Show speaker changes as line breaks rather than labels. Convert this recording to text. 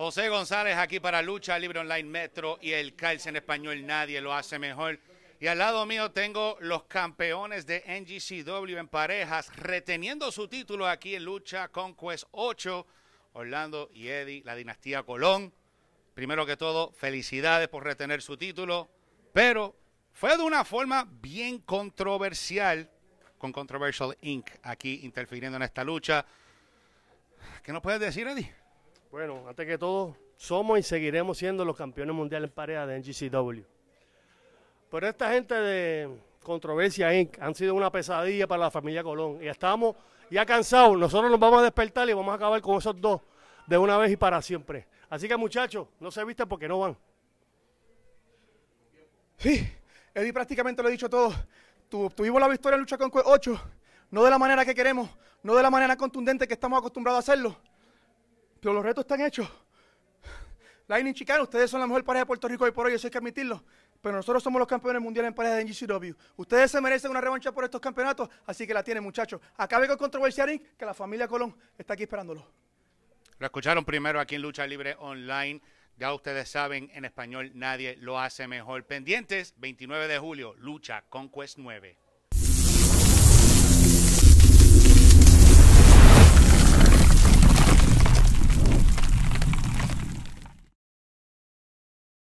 José González aquí para Lucha Libre Online Metro y el calce en español nadie lo hace mejor. Y al lado mío tengo los campeones de NGCW en parejas reteniendo su título aquí en Lucha Conquest 8, Orlando y Eddie, la dinastía Colón. Primero que todo, felicidades por retener su título, pero fue de una forma bien controversial con Controversial Inc.
aquí interfiriendo en esta lucha. ¿Qué nos puedes decir, Eddie? Bueno, antes que todo, somos y seguiremos siendo los campeones mundiales en pareja de NGCW. Pero esta gente de Controversia Inc. han sido una pesadilla para la familia Colón. Y estamos ya cansados. Nosotros nos vamos a despertar y vamos a acabar con esos dos de una vez y para
siempre. Así que muchachos, no se visten porque no van. Sí, Eddie prácticamente lo he dicho todo. tuvimos la victoria en lucha con 8, no de la manera que queremos, no de la manera contundente que estamos acostumbrados a hacerlo, pero los retos están hechos. Lightning Chicano, ustedes son la mejor pareja de Puerto Rico y por hoy, eso hay que admitirlo. Pero nosotros somos los campeones mundiales en pareja de NGCW. Ustedes se merecen una revancha por estos campeonatos, así que la tienen, muchachos. Acabe con Controversia que la familia Colón está aquí esperándolo.
Lo escucharon primero aquí en Lucha Libre Online. Ya ustedes saben, en español nadie lo hace mejor. Pendientes, 29 de julio, lucha con Conquest 9.